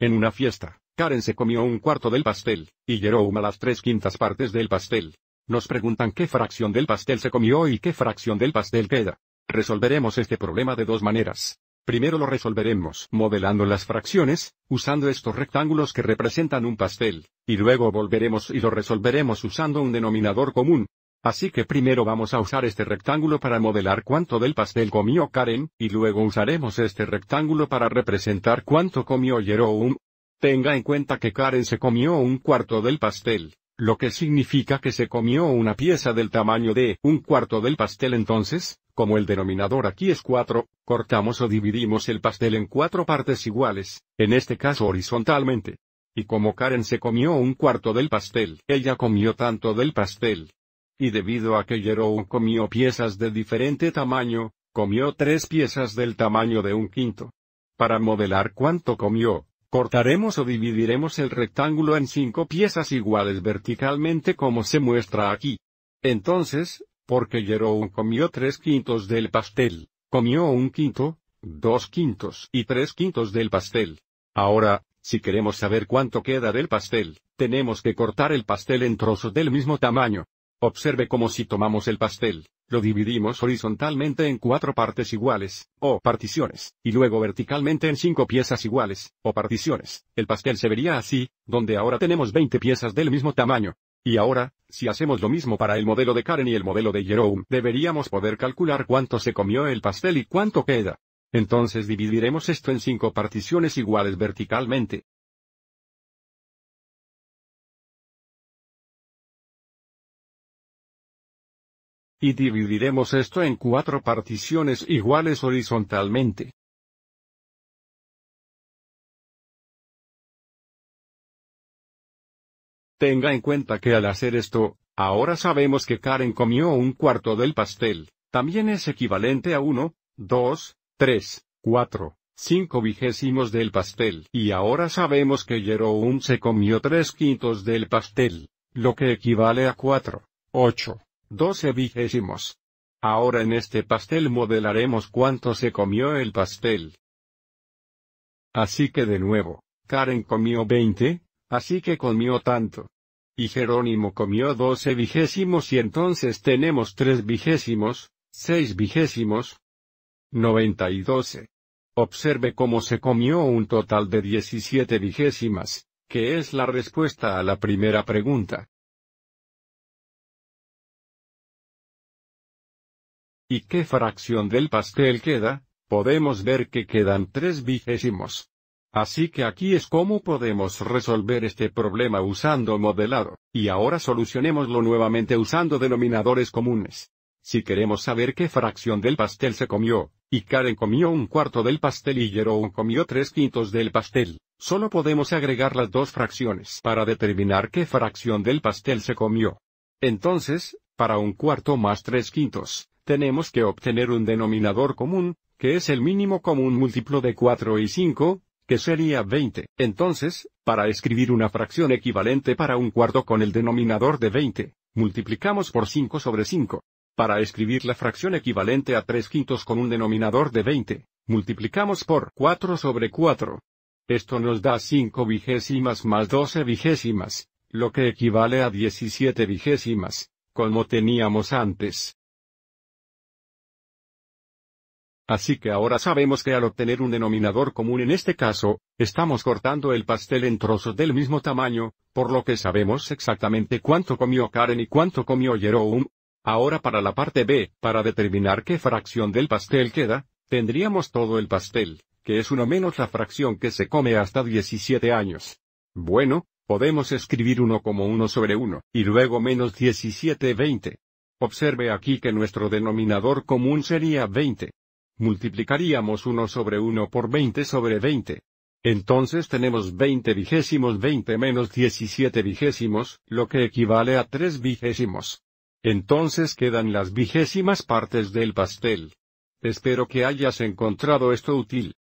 En una fiesta, Karen se comió un cuarto del pastel, y Jerome las tres quintas partes del pastel. Nos preguntan qué fracción del pastel se comió y qué fracción del pastel queda. Resolveremos este problema de dos maneras. Primero lo resolveremos modelando las fracciones, usando estos rectángulos que representan un pastel, y luego volveremos y lo resolveremos usando un denominador común, Así que primero vamos a usar este rectángulo para modelar cuánto del pastel comió Karen, y luego usaremos este rectángulo para representar cuánto comió Jerome. Tenga en cuenta que Karen se comió un cuarto del pastel, lo que significa que se comió una pieza del tamaño de un cuarto del pastel entonces, como el denominador aquí es 4, cortamos o dividimos el pastel en cuatro partes iguales, en este caso horizontalmente. Y como Karen se comió un cuarto del pastel, ella comió tanto del pastel, y debido a que Jerome comió piezas de diferente tamaño, comió tres piezas del tamaño de un quinto. Para modelar cuánto comió, cortaremos o dividiremos el rectángulo en cinco piezas iguales verticalmente como se muestra aquí. Entonces, porque Jerome comió tres quintos del pastel, comió un quinto, dos quintos y tres quintos del pastel. Ahora, si queremos saber cuánto queda del pastel, tenemos que cortar el pastel en trozos del mismo tamaño. Observe como si tomamos el pastel, lo dividimos horizontalmente en cuatro partes iguales, o particiones, y luego verticalmente en cinco piezas iguales, o particiones. El pastel se vería así, donde ahora tenemos 20 piezas del mismo tamaño. Y ahora, si hacemos lo mismo para el modelo de Karen y el modelo de Jerome, deberíamos poder calcular cuánto se comió el pastel y cuánto queda. Entonces dividiremos esto en cinco particiones iguales verticalmente, Y dividiremos esto en cuatro particiones iguales horizontalmente. Tenga en cuenta que al hacer esto, ahora sabemos que Karen comió un cuarto del pastel, también es equivalente a 1, 2, 3, 4, 5 vigésimos del pastel. Y ahora sabemos que Jerome se comió tres quintos del pastel, lo que equivale a 4, 8, 12 vigésimos. Ahora en este pastel modelaremos cuánto se comió el pastel. Así que de nuevo, Karen comió 20, así que comió tanto. Y Jerónimo comió 12 vigésimos y entonces tenemos 3 vigésimos, 6 vigésimos, 90 y 12. Observe cómo se comió un total de 17 vigésimas, que es la respuesta a la primera pregunta. ¿Y qué fracción del pastel queda? Podemos ver que quedan tres vigésimos. Así que aquí es cómo podemos resolver este problema usando modelado, y ahora solucionémoslo nuevamente usando denominadores comunes. Si queremos saber qué fracción del pastel se comió, y Karen comió un cuarto del pastel y Jerome comió tres quintos del pastel, solo podemos agregar las dos fracciones para determinar qué fracción del pastel se comió. Entonces, para un cuarto más tres quintos, tenemos que obtener un denominador común, que es el mínimo común múltiplo de 4 y 5, que sería 20. Entonces, para escribir una fracción equivalente para un cuarto con el denominador de 20, multiplicamos por 5 sobre 5. Para escribir la fracción equivalente a 3 quintos con un denominador de 20, multiplicamos por 4 sobre 4. Esto nos da 5 vigésimas más 12 vigésimas, lo que equivale a 17 vigésimas, como teníamos antes. Así que ahora sabemos que al obtener un denominador común en este caso, estamos cortando el pastel en trozos del mismo tamaño, por lo que sabemos exactamente cuánto comió Karen y cuánto comió Jerome. Ahora para la parte B, para determinar qué fracción del pastel queda, tendríamos todo el pastel, que es uno menos la fracción que se come hasta 17 años. Bueno, podemos escribir uno como 1 sobre 1, y luego menos 17 20. Observe aquí que nuestro denominador común sería 20 multiplicaríamos 1 sobre 1 por 20 sobre 20. Entonces tenemos 20 vigésimos 20 menos 17 vigésimos, lo que equivale a 3 vigésimos. Entonces quedan las vigésimas partes del pastel. Espero que hayas encontrado esto útil.